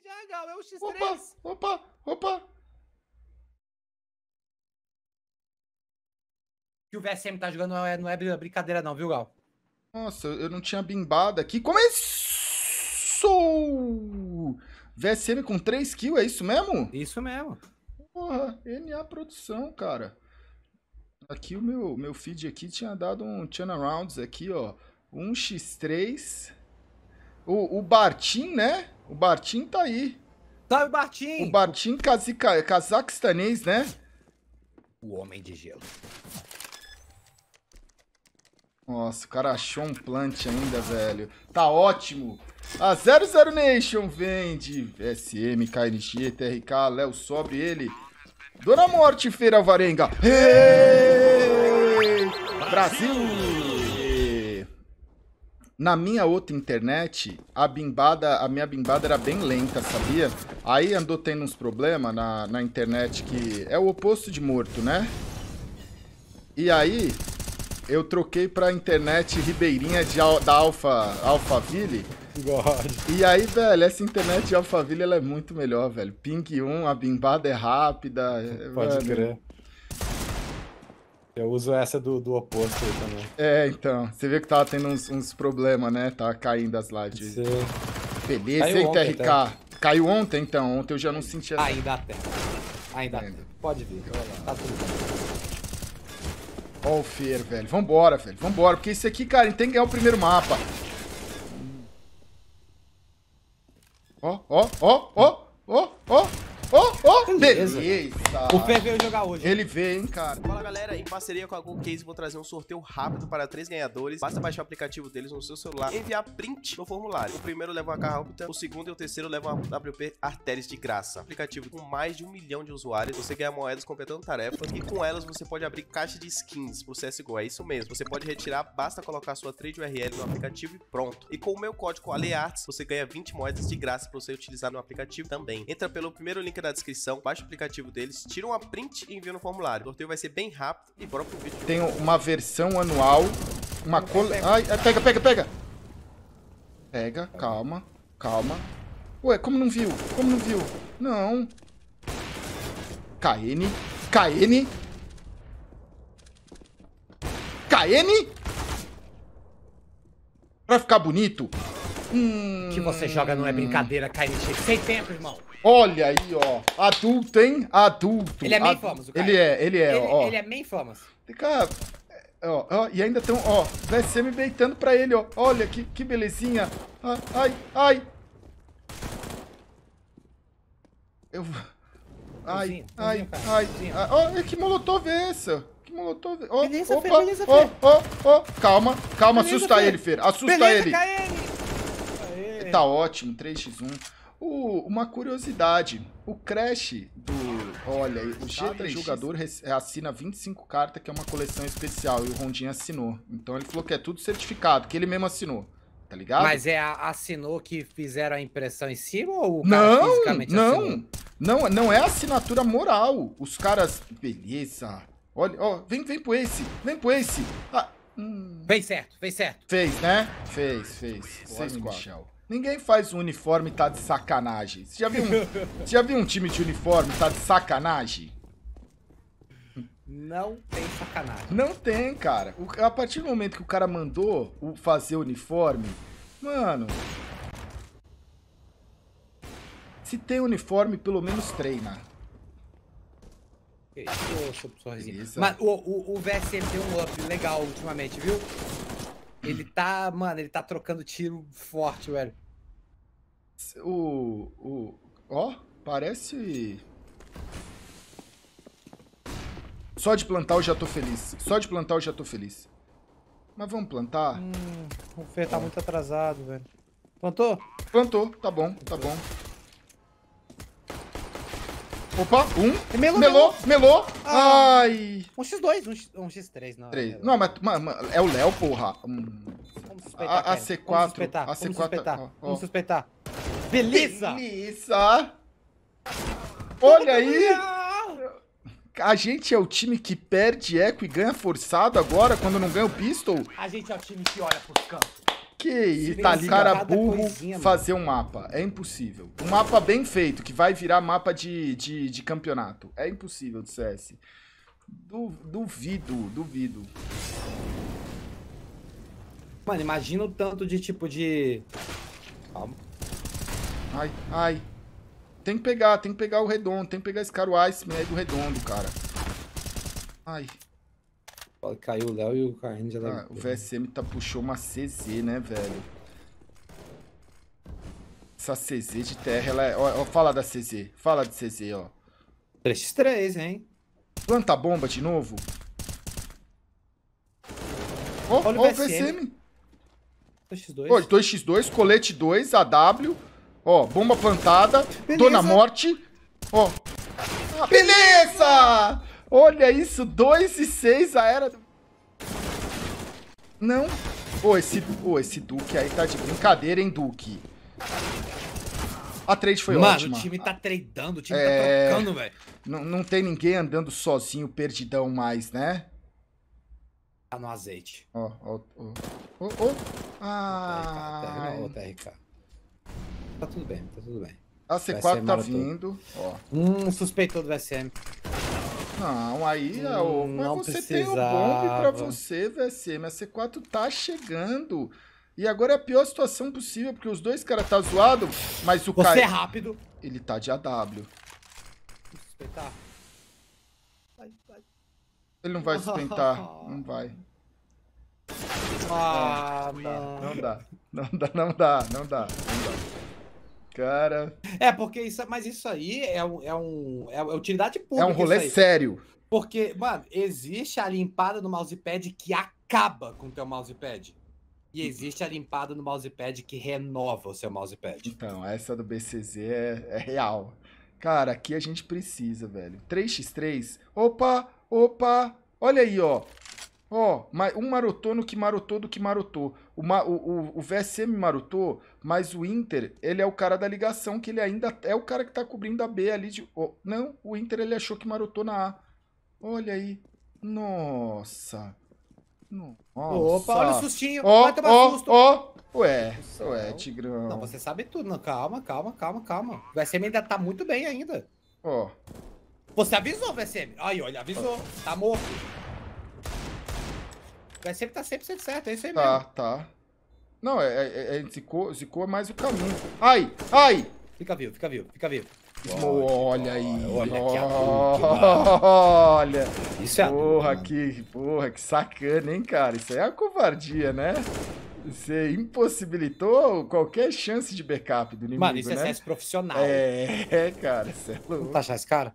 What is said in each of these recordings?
Exatamente, é o X3. Opa, opa, opa. Que o VSM tá jogando não é, não é brincadeira, não, viu, Gal? Nossa, eu não tinha bimbado aqui. Começou! VSM com 3 kills, é isso mesmo? Isso mesmo. Porra, NA Produção, cara. Aqui o meu, meu feed aqui tinha dado um turnarounds aqui, ó. 1x3. O, o Bartim, né? O Bartim tá aí. Salve, tá, Bartim! O Bartim cazica... cazaquistanês, né? O Homem de Gelo. Nossa, o cara achou um plant ainda, velho. Tá ótimo. A 00 Nation vende. SM, KNG, TRK, Léo, sobre ele. Dona Morte, Feira Varenga. Hey! Brasil! Na minha outra internet, a bimbada, a minha bimbada era bem lenta, sabia? Aí andou tendo uns problemas na, na internet que é o oposto de morto, né? E aí, eu troquei pra internet ribeirinha de, da Alfa, Alphaville. God. E aí, velho, essa internet de Alphaville ela é muito melhor, velho. Ping 1, a bimbada é rápida. É, Pode velho. crer. Eu uso essa do, do oposto aí também. É, então. Você viu que tava tendo uns, uns problemas, né? Tava tá caindo as lives. Você... Beleza, Caiu hein, ontem, TRK? Caiu ontem, então. Ontem eu já não sentia... Ainda até. Ainda até. Pode vir. Tá tudo bem. Ó o Fer, velho. Vambora, velho. Vambora. Porque esse aqui, cara, tem que ganhar o primeiro mapa. Ó, ó, ó, ó, ó, ó. Oh, oh, beleza. beleza. O Fer veio jogar hoje. Ele veio, hein, cara. Fala, galera. Em parceria com a Google Case, vou trazer um sorteio rápido para três ganhadores. Basta baixar o aplicativo deles no seu celular e enviar print no formulário. O primeiro leva uma carrapta, o segundo e o terceiro levam a WP Artéries de graça. Aplicativo com mais de um milhão de usuários. Você ganha moedas completando tarefas e com elas você pode abrir caixa de skins pro CSGO. É isso mesmo. Você pode retirar, basta colocar sua trade URL no aplicativo e pronto. E com o meu código ALEARTS, você ganha 20 moedas de graça para você utilizar no aplicativo também. Entra pelo primeiro link link na descrição, baixa o aplicativo deles, tira uma print e envia no formulário. O sorteio vai ser bem rápido e bora pro vídeo. Tem uma versão anual, uma cole... Ai, é, pega, pega, pega! Pega, calma, calma. Ué, como não viu? Como não viu? Não. KN, KN... KN? Pra ficar bonito, Hum. Que você joga não é brincadeira, KNX. Sem tempo, irmão. Olha aí, ó. Adulto, hein? Adulto. Ele é main famoso, famous, o cara. Ele é, ele é, ele, ó. Ele é main famous. Cara, ó, ó e ainda estão, ó, VSM beitando pra ele, ó. Olha que, que belezinha. Ah, ai, ai. Eu... Ai, ai, ai, ai. Ah, ó, é que molotov é essa? Que molotov... É? Ó, oh, opa, ó, ó, ó. Calma, calma, beleza, assusta ele, Fer. Assusta beleza, ele. KN. Tá ótimo, 3x1. Uh, uma curiosidade, o Crash do... Olha, o G3 tá jogador assina 25 cartas, que é uma coleção especial, e o Rondinha assinou. Então ele falou que é tudo certificado, que ele mesmo assinou. Tá ligado? Mas é a, assinou que fizeram a impressão em cima ou o não, fisicamente não, assinou? Não, não é assinatura moral. Os caras... Beleza. Olha, ó, vem, vem pro esse vem pro esse Ah, hum. Fez certo, fez certo. Fez, né? Fez, fez. 6-4. Ninguém faz um uniforme e tá de sacanagem. Você já viu um, já viu um time de uniforme e tá de sacanagem? Não tem sacanagem. Não tem, cara. O, a partir do momento que o cara mandou o fazer o uniforme, mano. Se tem uniforme, pelo menos treina. Isso, Mas o, o, o VSM tem um up legal ultimamente, viu? Ele tá, mano, ele tá trocando tiro forte, velho. O. o ó, parece. Só de plantar eu já tô feliz. Só de plantar eu já tô feliz. Mas vamos plantar? Hum, o Fer tá ó. muito atrasado, velho. Plantou? Plantou, tá bom, tá bom. Opa, um. Melou, melou. Melou. Ah. Ai. Um x2, um, x, 3 não. 3. não, mas, mas, é o Léo, porra. Hum. Vamos suspeitar, a, a C4. Vamos suspeitar. A C4. Vamos suspeitar. Oh, oh. Beleza. Beleza. Olha aí. A gente é o time que perde eco e ganha forçado agora quando não ganha o pistol? A gente é o time que olha pro cantos. Que tá ali cara burro coisinha, fazer um mapa. É impossível. Um mapa bem feito, que vai virar mapa de, de, de campeonato. É impossível do CS. Du, duvido, duvido. Mano, imagina o tanto de tipo de. Calma. Ai, ai. Tem que pegar, tem que pegar o redondo, tem que pegar esse cara, o Iceman aí do redondo, cara. Ai. Caiu o Léo e o Carrinho já tá... Ah, o VSM tá, puxou uma CZ, né, velho? Essa CZ de terra, ela é... Ó, ó, fala da CZ. Fala de CZ, ó. 3x3, hein? Planta a bomba de novo. Ó, Olha ó o VSM. 2x2. Ó, 2x2, colete 2, AW. Ó, bomba plantada. Beleza. na Morte. Ó. Ah, beleza! beleza! Olha isso, 2 e 6, a era... Não. Pô, esse, oh, esse aí tá de brincadeira, hein, Duke. A trade foi Mano, ótima. Mano, o time tá tradando, o time tá é... tá trocando, velho. Não, não tem ninguém andando sozinho, perdidão mais, né? Tá no azeite. Ó, ó, ó. Ó, ó. Ah. Ô, TRK. Tá tudo bem, tá tudo bem. A C4 tá vindo. Ó. Hum, suspeitou do SM. Não, aí hum, mas não você precisava. tem o bombe pra você, VSM. mas C4 tá chegando. E agora é a pior situação possível, porque os dois caras tá zoado, mas o cara... Você é rápido. Ele tá de AW. Suspeitar. Vai, vai. Ele não vai suspeitar, não vai. Ah, não. Não dá, não dá, não dá, não dá. Não dá. Cara. É, porque isso. Mas isso aí é um. É, um, é, é utilidade pública. É um rolê sério. Porque, mano, existe a limpada no mousepad que acaba com o teu mousepad. E hum. existe a limpada no mousepad que renova o seu mousepad. Então, essa do BCZ é, é real. Cara, aqui a gente precisa, velho. 3x3. Opa, opa. Olha aí, ó. Ó, oh, um Marotono que marotou do que marotou. O, o, o, VSM marotou, mas o Inter, ele é o cara da ligação, que ele ainda é o cara que tá cobrindo a B ali. De, oh, não, o Inter ele achou que marotou na A. Olha aí. Nossa. Nossa. Opa, olha o sustinho. Ó, ó, Ó. Ué, Nossa, ué, Tigrão. Não, você sabe tudo. Não, calma, calma, calma, calma. O VSM ainda tá muito bem ainda. Ó. Oh. Você avisou, VSM. Aí, olha, avisou. Tá morto. Vai sempre tá 100% certo, é isso aí tá, mesmo. Tá, tá. Não, é, é, é zicou, é, zicou é mais o caminho. Ai, ai! Fica vivo, fica vivo, fica vivo. Olha, olha aí. Olha, que Olha. Isso é Porra, que, porra, que sacana, hein, cara? Isso aí é a covardia, né? Você impossibilitou qualquer chance de backup do inimigo, Mano, isso é né? é CS profissional. É, é cara, você é louco. Vamos taxar esse cara?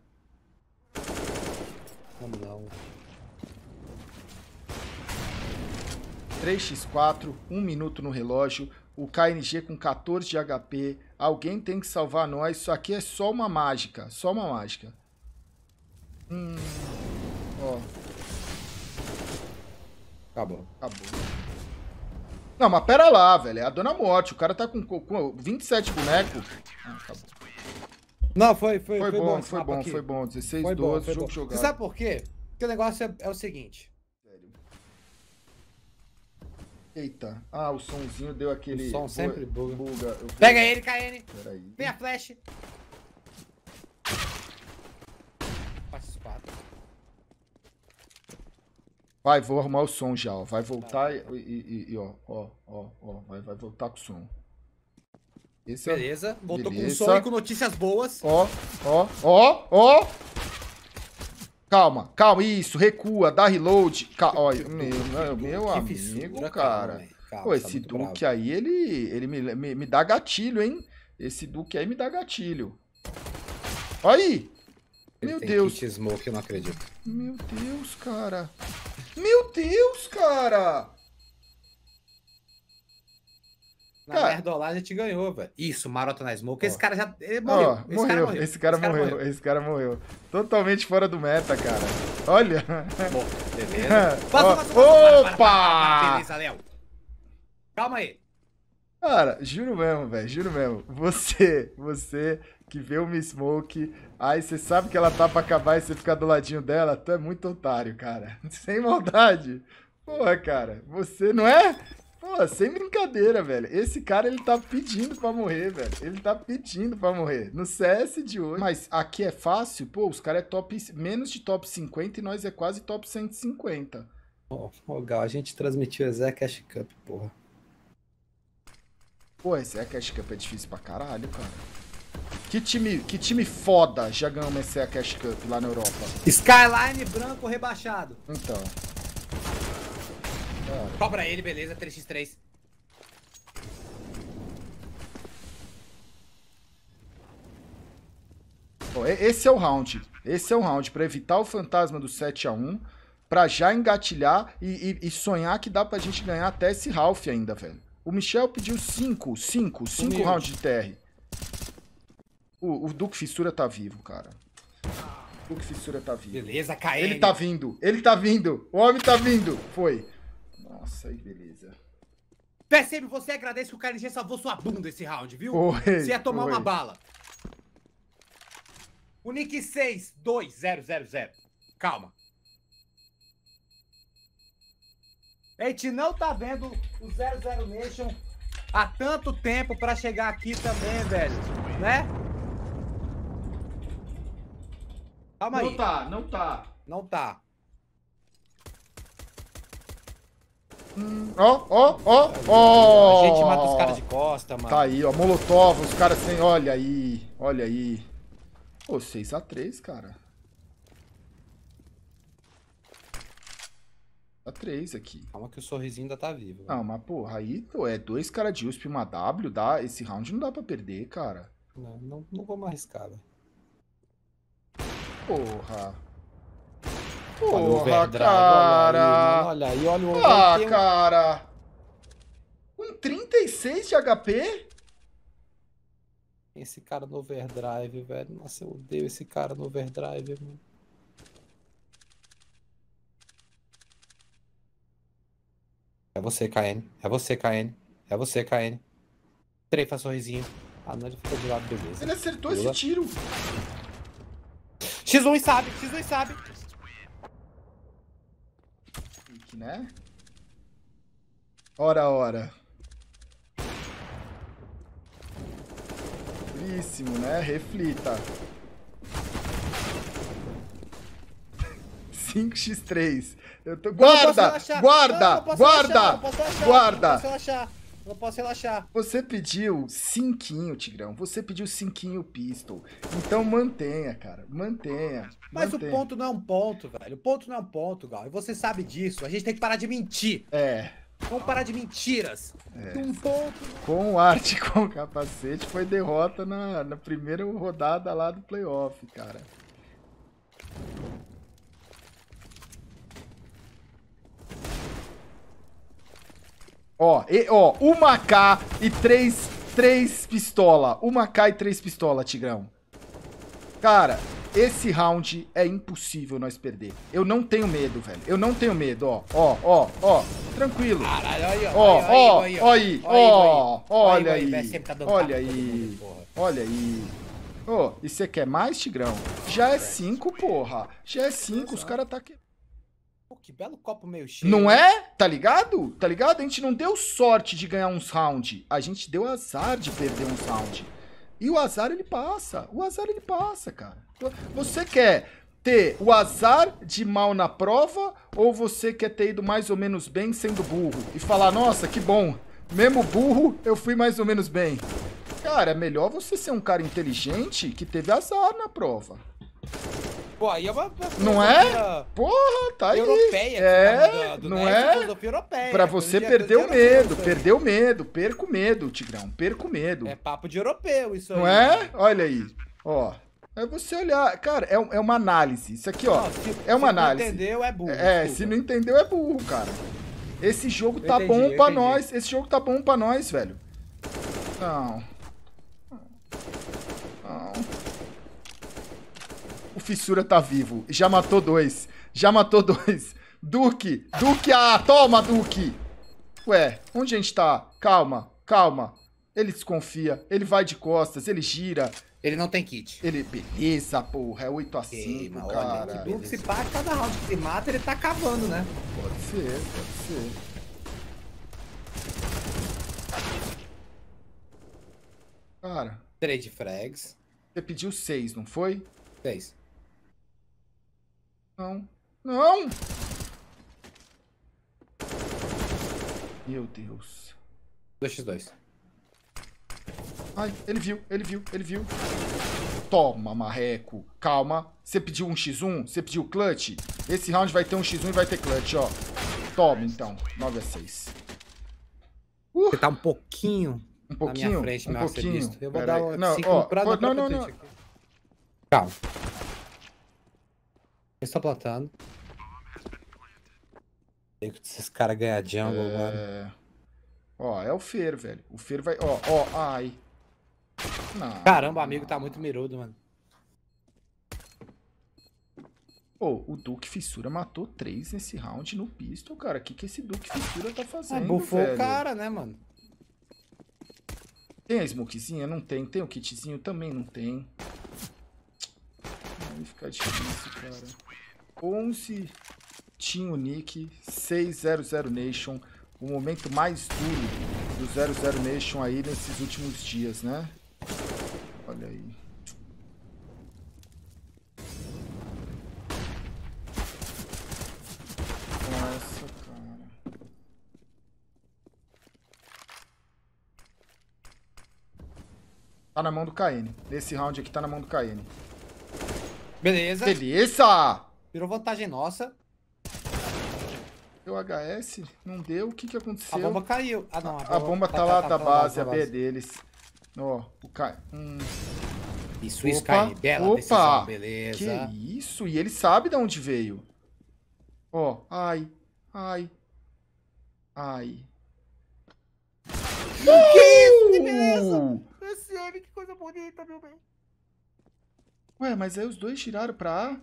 Vamos não. 3x4, 1 minuto no relógio, o KNG com 14 de HP, alguém tem que salvar nós, isso aqui é só uma mágica, só uma mágica. Hum, ó. Acabou. Acabou. Não, mas pera lá, velho, é a Dona Morte, o cara tá com, com 27 bonecos. Ah, acabou. Não, foi, foi, foi, foi bom, bom foi bom, aqui. foi bom. 16, foi 12, bom, jogo bom. jogado. Você sabe por quê? Porque o negócio é, é o seguinte. Eita. Ah, o somzinho deu aquele... O som sempre buga. buga. Eu... Pega ele, KN. Peraí. Vem a flash. Vai, vou arrumar o som já, ó. Vai tá, voltar tá. tá. e, e, e, ó, ó, ó, ó. Vai, vai voltar com o som. Esse é Beleza, voltou Beleza. com o som e com notícias boas. Ó, ó, ó, ó. Calma, calma, isso, recua, dá reload. Olha, meu, meu amigo, fissura, cara. Calma, Pô, tá esse tá Duque bravo. aí, ele, ele me, me, me, dá gatilho, hein? Esse Duque aí me dá gatilho. Olha aí! Ele meu Deus. smoke, eu não acredito. Meu Deus, cara. Meu Deus, cara! Na cara, Nerdolar a gente ganhou, velho. Isso, Marota na Smoke. esse cara já. Morreu. Ó, esse morreu, cara morreu. Esse cara, esse morreu, cara morreu. Esse cara morreu. Totalmente fora do meta, cara. Olha. Bom, beleza. Passa, ó, passa, passa, opa! beleza, Calma aí. Cara, juro mesmo, velho. Juro mesmo. Você, você que vê uma Smoke, aí você sabe que ela tá pra acabar e você ficar do ladinho dela, tu é muito otário, cara. Sem maldade. Porra, cara, você não é? Pô, sem brincadeira, velho. Esse cara, ele tá pedindo pra morrer, velho. Ele tá pedindo pra morrer. No CS de hoje. Mas aqui é fácil? Pô, os caras é top... Menos de top 50 e nós é quase top 150. Ó, oh, oh, Gal, a gente transmitiu o Cash Cup, porra. Pô, esse Cash Cup é difícil pra caralho, cara. Que time, que time foda já ganhou uma ECA Cash Cup lá na Europa? Skyline branco rebaixado. Então. Só pra ele, beleza, 3x3. Bom, esse é o round. Esse é o round pra evitar o fantasma do 7x1, Pra já engatilhar e, e, e, sonhar que dá pra gente ganhar até esse Ralph ainda, velho. O Michel pediu 5, 5, 5 rounds de TR. O, o Duque Fissura tá vivo, cara. O Duque Fissura tá vivo. Beleza, KM. Ele tá vindo, ele tá vindo, o homem tá vindo. Foi. Nossa, aí beleza. PSM, você agradece que o KNG salvou sua bunda esse round, viu? Oi, você ia tomar oi. uma bala. O Nick 6, 2, 0, 0, 0. Calma. A gente não tá vendo o 00 Nation há tanto tempo pra chegar aqui também, velho. Né? Calma não aí. Não tá, não tá. Não tá. Ó, ó, ó, ó. A gente mata os caras de costa, mano. Tá aí, ó. Molotov, os caras sem. Olha aí, olha aí. Pô, 6x3, cara. A tá 3 aqui. Calma que o sorrisinho ainda tá vivo. Velho. Não, mas porra, aí pô, é dois caras de USP e uma W, dá. Esse round não dá pra perder, cara. Não, não, não vamos arriscar, velho. Porra. Porra, cara! Olha aí, olha o Ah, cara! Com 36 de HP? Esse cara no overdrive, velho. Nossa, eu odeio esse cara no overdrive, mano. É você, KN. É você, KN. É você, KN. Trefa sorrisinho. Ah, não, ele ficou de lado, beleza. Ele acertou beleza. esse tiro. X1 sabe, X1 sabe né? Ora, ora. Puríssimo, né? Reflita. 5x3. Eu tô... Guarda! guarda! guarda! guarda! Guarda! Eu posso relaxar. Você pediu cinquinho, Tigrão. Você pediu cinquinho pistol. Então mantenha, cara. Mantenha. Mas mantenha. o ponto não é um ponto, velho. O ponto não é um ponto, Gal. E você sabe disso. A gente tem que parar de mentir. É. Vamos parar de mentiras. É. Um ponto. Com o arte com o capacete foi derrota na, na primeira rodada lá do playoff, cara. Ó, e, ó, uma K e três, três pistola. Uma K e três pistola, Tigrão. Cara, esse round é impossível nós perder. Eu não tenho medo, velho. Eu não tenho medo, ó. Ó, ó, ó. Tranquilo. Caralho, olha, ó, ó, ó, aí, ó. Olha aí. Olha aí. Tá olha aí. Ô, e você quer mais, Tigrão? Já é cinco, porra. Já é cinco, os caras tá aqui que belo copo meio cheio. Não né? é? Tá ligado? Tá ligado? A gente não deu sorte de ganhar uns round. A gente deu azar de perder uns round. E o azar ele passa. O azar ele passa, cara. Você quer ter o azar de mal na prova ou você quer ter ido mais ou menos bem sendo burro e falar, nossa, que bom, mesmo burro eu fui mais ou menos bem. Cara, é melhor você ser um cara inteligente que teve azar na prova. Pô, aí é uma. não é? Porra, tá aí. Europeia, é, tá não né? é? é europeia, pra você perder o medo, perder o medo, perca o medo, Tigrão, perca o medo. É papo de europeu isso aí. Não é? Olha aí, ó. É você olhar, cara, é, é uma análise. Isso aqui, ó, não, se, é uma análise. Se não entendeu, é burro. É, desculpa. se não entendeu, é burro, cara. Esse jogo tá entendi, bom pra nós, esse jogo tá bom pra nós, velho. Não. Fissura tá vivo. Já matou dois. Já matou dois. Duque! Duque! Ah, toma, Duque! Ué, onde a gente tá? Calma, calma. Ele desconfia, ele vai de costas, ele gira. Ele não tem kit. Ele, beleza, porra, é 8 a 5, Ei, cara. Olha, Duque se bate cada round que ele mata, ele tá cavando, né? Pode ser, pode ser. Cara. Trade frags. Você pediu 6, não foi? 6. Não. Não! Meu Deus. 2x2. Ai, ele viu, ele viu, ele viu. Toma, marreco. Calma. Você pediu um x1? Você pediu clutch? Esse round vai ter um x1 e vai ter clutch, ó. Toma, então. 9x6. Uh! Você tá um pouquinho um pouquinho, na minha frente, um pouquinho. Eu vou Pera dar um, não, ó, pode, não, não, não. Calma está plantando. Tem que esses caras ganhar jungle é... agora. Ó, é o Fer, velho. O Fer vai. Ó, ó, ai. Não, Caramba, o amigo tá muito mirudo, mano. Pô, o Duke Fissura matou três nesse round no pistol, cara. O que, que esse Duke Fissura tá ah, fazendo, velho? bufou o cara, né, mano? Tem a smokezinha? Não tem. Tem o kitzinho? Também não tem vai ficar difícil, cara. 11 Tinho Nick, 600 Nation, o momento mais duro do 00 Nation aí nesses últimos dias, né? Olha aí. Nossa, cara. Tá na mão do KN. Nesse round aqui tá na mão do KN. Beleza. Beleza! Virou vantagem nossa. Deu HS? Não deu? O que que aconteceu? A bomba caiu. Ah, não. A bomba, a bomba tá, tá, lá tá, da tá, tá base, tá, a B deles. Ó, o cara Hum. Isso, isso, Kai. Bela Opa. beleza. Que isso? E ele sabe de onde veio. Ó, ai, ai, ai. Que isso, que beleza! Esse uh! ano, que coisa bonita, meu bem. Ué, mas aí os dois tiraram pra A?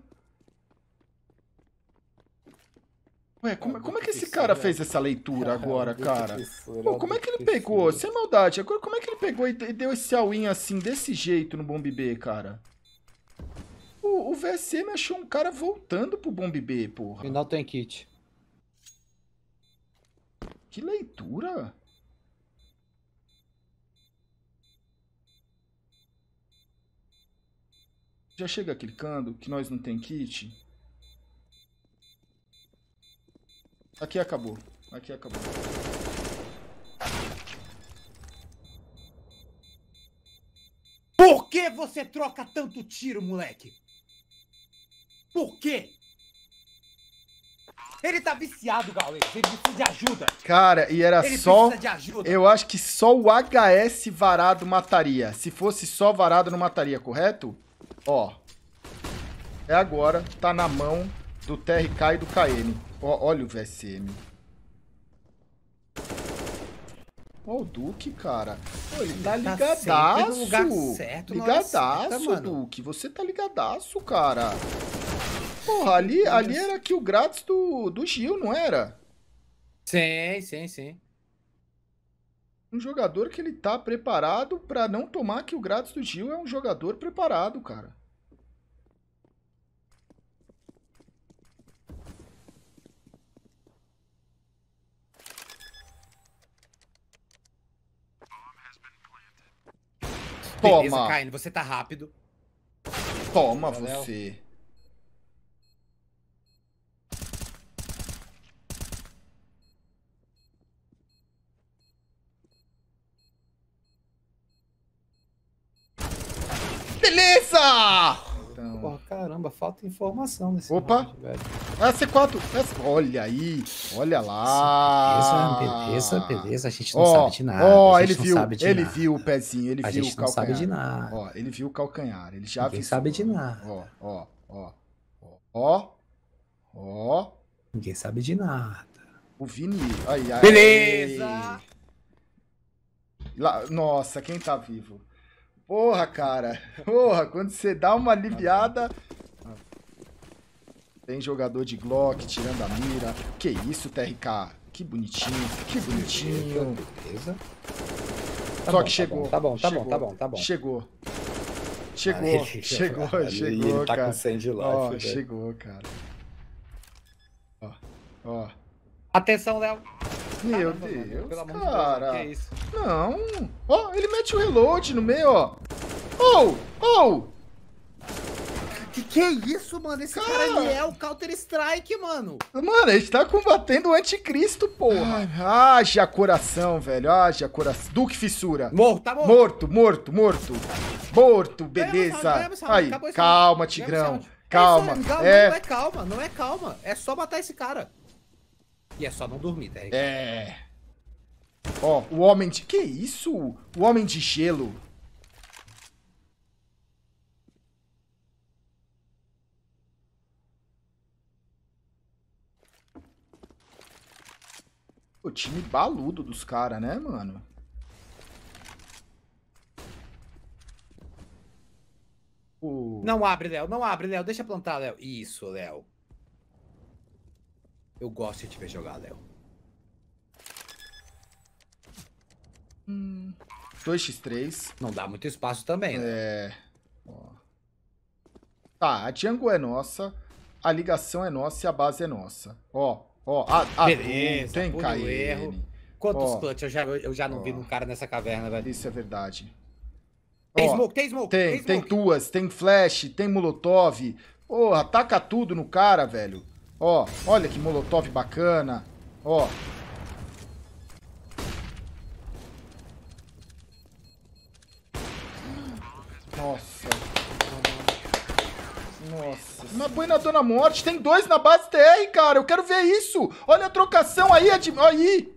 Ué, como, como é que esse cara né? fez essa leitura agora, cara? Pô, né? como é que ele pegou? Sem maldade, agora como é que ele pegou e deu esse all-in assim, desse jeito no Bomb B, cara? O, o VSM achou um cara voltando pro Bomb B, porra. E não tem kit. Que leitura? Já chega clicando que nós não tem kit. Aqui acabou. Aqui acabou. Por que você troca tanto tiro, moleque? Por quê? Ele tá viciado, Gaules. Ele precisa de ajuda. Cara, e era Ele só. Eu acho que só o HS varado mataria. Se fosse só varado, não mataria, correto? Ó. É agora. Tá na mão do TRK e do KM. Ó, olha o VSM. Ó o Duque, cara. Pô, ele, ele tá ligadaço. Tá no lugar certo, ligadaço, certa, Duque. Você tá ligadaço, cara. Porra, ali, ali era aqui o grátis do, do Gil, não era? Sim, sim, sim um jogador que ele tá preparado para não tomar que o Grátis do Gil é um jogador preparado, cara. Toma. Beleza, você tá rápido. Toma Valeu. você. Caramba, falta informação nesse Opa! Round, velho. S4! S... Olha aí! Olha lá! Beleza, beleza, beleza. A gente não oh, sabe de nada. Ó, oh, ele viu, ele nada. viu o pezinho, ele a viu o calcanhar. A gente não sabe de nada. Ó, oh, ele viu o calcanhar, ele já Ninguém viu. sabe de nada. Ó, ó, ó. Ó, ó. Ninguém sabe de nada. O Vini. Beleza! Lá... nossa, quem tá vivo? Porra, cara. Porra, quando você dá uma aliviada, tem jogador de Glock tirando a mira. Que isso, TRK. Que bonitinho, que bonitinho. Beleza. Tá Só bom, que tá chegou. Tá bom, tá bom, tá bom, tá, tá bom. Chegou. Chegou, ah, ele, chegou, tá cara, chegou, ele tá cara. com 100 de life, Ó, velho. chegou, cara. Ó, ó. Atenção, Léo. Meu Caramba, Deus, mano, pelo cara. Amor de Deus, que é isso? Não. Ó, ele mete o reload no meio, ó. Oh, oh. Que que é isso, mano? Esse cara, cara é o Counter-Strike, mano. Mano, a gente tá combatendo o anticristo, porra. Ai, haja coração, velho. Haja coração. Duque Fissura. Morto, tá morto. Morto, morto, morto. Morto, beleza. Ganhamos, Aí, Acabou calma, Tigrão. Calma. calma. É... Não é calma, não é calma. É só matar esse cara. E é só não dormir, tá? É. Ó, o homem de... Que isso? O homem de gelo. O time baludo dos caras, né, mano? Não abre, Léo. Não abre, Léo. Deixa plantar, Léo. Isso, Léo. Eu gosto de te ver jogar, Léo. Hum, 2x3. Não dá muito espaço também, né? É. Ó. Tá, a jungle é nossa, a ligação é nossa e a base é nossa. Ó, Ó, a, a Beleza, tem KN. erro. Quantos Ó, clutch eu já, eu já não vi num cara nessa caverna, velho? Isso é verdade. Tem smoke, tem smoke. Tem, tem, smoke. tem tem flash, tem molotov. Porra, ataca tudo no cara, velho. Ó, olha que molotov bacana. Ó. Nossa, nossa. Mas põe na Dona Morte. Tem dois na base TR, cara. Eu quero ver isso. Olha a trocação aí, aí.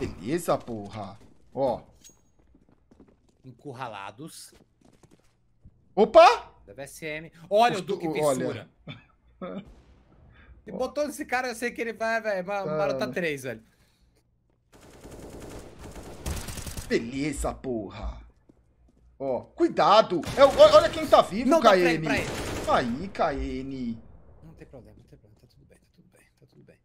Beleza, porra. Ó. Encurralados. Opa! WSM. Olha o Duque Fissura. Olha. E botou nesse cara, eu sei que ele vai, velho. Marota 3, velho. Beleza, porra. Ó, cuidado! É, olha quem tá vivo, KN. Aí, KN. Não tem problema, não tem problema. Tá tudo bem, tá tudo bem, tá tudo bem.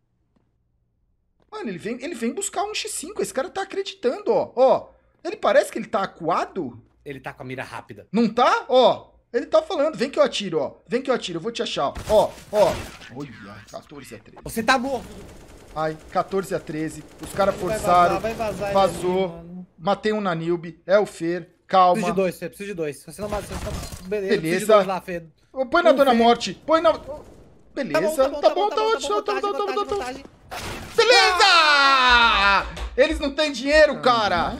Mano, ele vem, ele vem buscar um X5. Esse cara tá acreditando, ó. Ó, ele parece que ele tá acuado. Ele tá com a mira rápida. Não tá? Ó, ele tá falando. Vem que eu atiro, ó. Vem que eu atiro, eu vou te achar. Ó, ó. Olha, 14 a 13. Você tá morto. Ai, 14 a 13. Os caras forçaram. Vai vazar, vai vazar, vazou. Aí, matei um na Nilbe. É o Fer. Calma. Preciso de dois, Fê. Preciso de dois. Você não mata, você não... Beleza. Beleza. lá, Fê. Põe na um, Dona Fê. Morte. Põe na... Tá beleza. Tá, tá, tá bom, tá ótimo. Tá bom, tá bom, tá bom. Beleza! Ah! Eles não têm dinheiro, cara.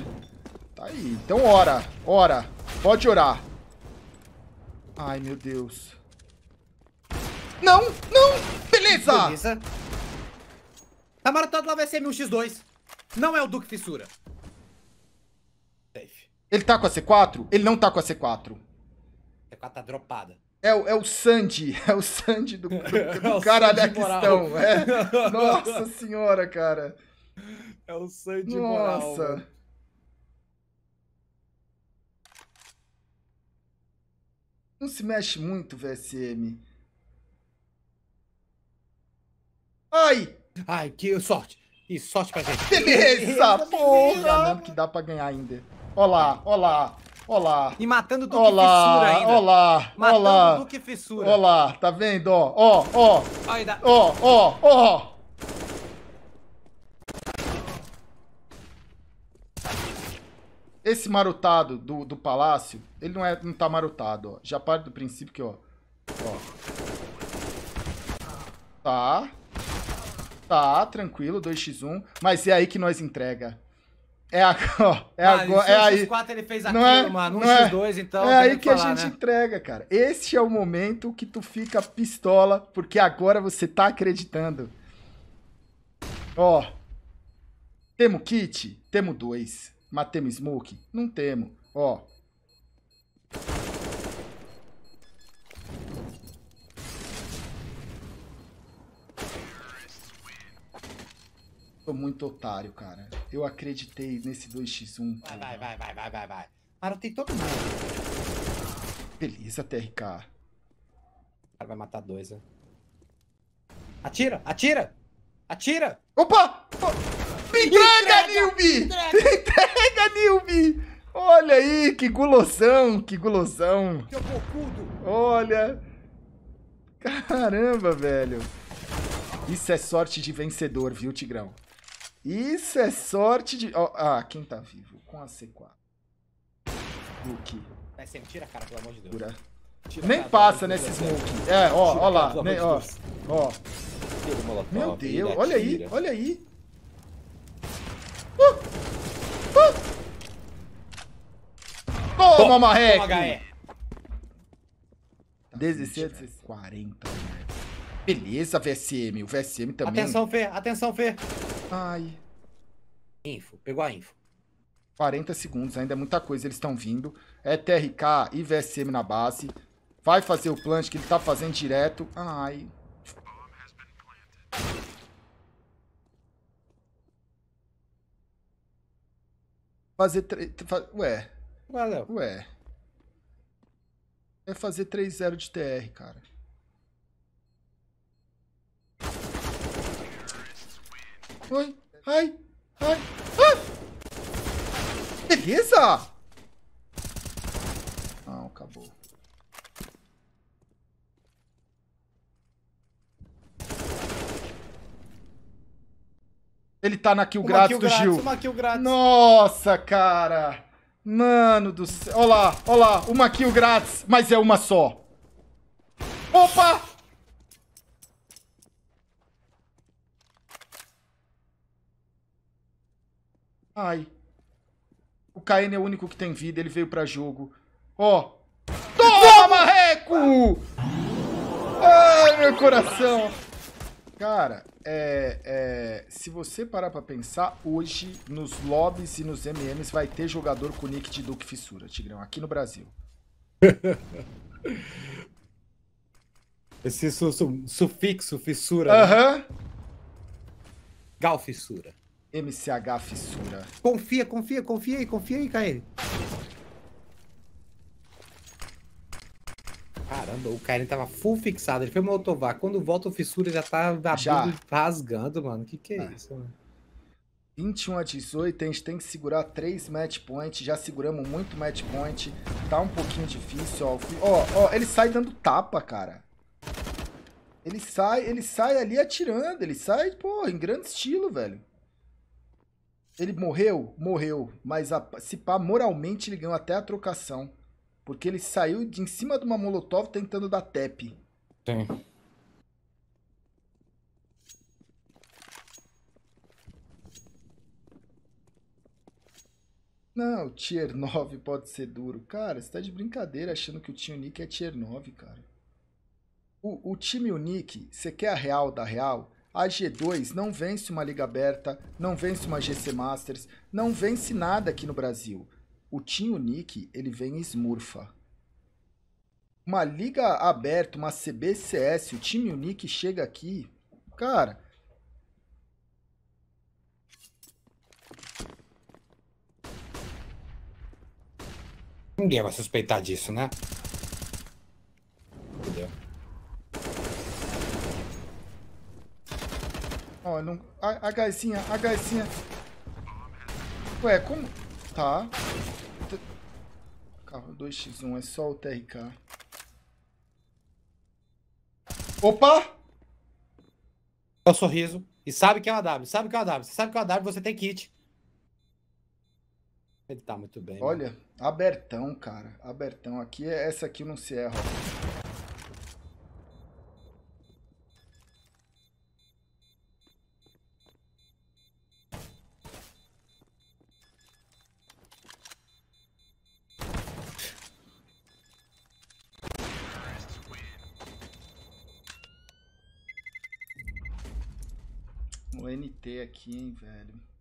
Tá aí. Então ora. Ora. Pode orar. Ai, meu Deus. Não! Não! Beleza! Beleza. A maratado lá vai ser 1000x2. Não é o Duque Fissura. Ele tá com a C4? Ele não tá com a C4. É a C4 tá dropada. É o, é o Sandy, é o Sandy do, do, é do caralhaquistão. É. Nossa senhora, cara. É o Sandy Nossa. moral. Nossa. Não se mexe muito, VSM. Ai! Ai, que sorte! E sorte pra gente. Beleza, Beleza porra! Beleza, não, que dá pra ganhar ainda. Olá, olá, olá. E matando do olá, que fissura ainda. Olá, matando olá. do que fissura. Olá, tá vendo? Ó, ó, ó. Ó, ó, ó. Esse marotado do, do palácio, ele não, é, não tá marotado, ó. Já parte do princípio que, ó. Ó. Tá. Tá, tranquilo, 2x1. Mas é aí que nós entrega. É, a, ó, é agora. É aí. X4 ele fez aquilo, não é, mano. Um é, X2, então. É aí que, falar, a gente né? entrega, cara. Este é o momento que tu fica pistola, porque agora você tá acreditando. Ó. Temo kit? Temo dois. Mas temos smoke? Não temo. Ó. Tô muito otário, cara eu acreditei nesse 2x1. Vai, vai, vai, vai, vai, vai, vai. tem todo mundo. Beleza, TRK. O cara vai matar dois, né? Atira, atira! Atira! Opa! Me entrega, Nilby! Me entrega, Nilby! Olha aí, que gulosão, que gulosão. Seu tudo! Olha. Caramba, velho. Isso é sorte de vencedor, viu, Tigrão? Isso é sorte de. Oh, ah, quem tá vivo? Com a C4. Duke. É, sempre tira a cara, pelo amor de Deus. Tira Nem cara, passa nesse Deus smoke. Deus. É, ó, ó lá. Ne, ó, ó. Meu Deus, olha aí, olha aí. Uh, uh. Toma, Marreco! 17, 40, merda. Beleza, VSM. O VSM também. Atenção, Fê. Atenção, Fê. Ai. Info. Pegou a info. 40 segundos. Ainda é muita coisa. Eles estão vindo. É TRK e VSM na base. Vai fazer o plant que ele tá fazendo direto. Ai. Fazer... três, Ué. Ué, Ué. É fazer 3-0 de TR, cara. Oi, ai, ai. Ah! Beleza! Não, acabou. Ele tá na kill grátis do Gil. Uma kill grátis. Nossa, cara. Mano do céu. Olha lá, olha lá. Uma kill grátis, mas é uma só. Opa! Ai. O Caen é o único que tem vida, ele veio pra jogo. Ó. Oh. Toma, marreco! Ai, meu coração. Cara, é, é, se você parar pra pensar, hoje nos lobbies e nos MMs vai ter jogador com nick de Duque Fissura, Tigrão, aqui no Brasil. Esse su su sufixo, fissura. Né? Aham. Né? Gal fissura. MCH Fissura. Confia, confia, confia aí, confia aí, Kaine. Caramba, o Kaine tava full fixado. Ele foi motovar. Quando volta o Fissura, já tá abrindo, já. rasgando, mano. Que que é ah. isso, mano? 21 a 18, a gente tem que segurar 3 match points. já seguramos muito match point, tá um pouquinho difícil, ó. Ó, ó, ele sai dando tapa, cara. Ele sai, ele sai ali atirando, ele sai, pô, em grande estilo, velho. Ele morreu? Morreu. Mas a, se pá, moralmente ele ganhou até a trocação. Porque ele saiu de em cima de uma Molotov tentando dar tap. Sim. Não, tier 9 pode ser duro. Cara, você tá de brincadeira achando que o tio Unique é tier 9, cara. O, o Nick, Unique, você quer a real da real? a G2 não vence uma Liga Aberta, não vence uma GC Masters, não vence nada aqui no Brasil. O Team Nick ele vem em esmurfa. Uma Liga Aberta, uma CBCS, o time Nick chega aqui, cara... Ninguém vai suspeitar disso, né? Ó, não... A, a gaisinha, a gaisinha. Ué, como... Tá. Carro 2x1, é só o TRK. Opa! É o sorriso. E sabe que é uma W, sabe que é uma W. Você sabe que é uma W, você tem kit. Ele tá muito bem. Né? Olha, mano. abertão, cara. Abertão. Aqui, é, essa aqui não se erra. É aqui, hein, velho.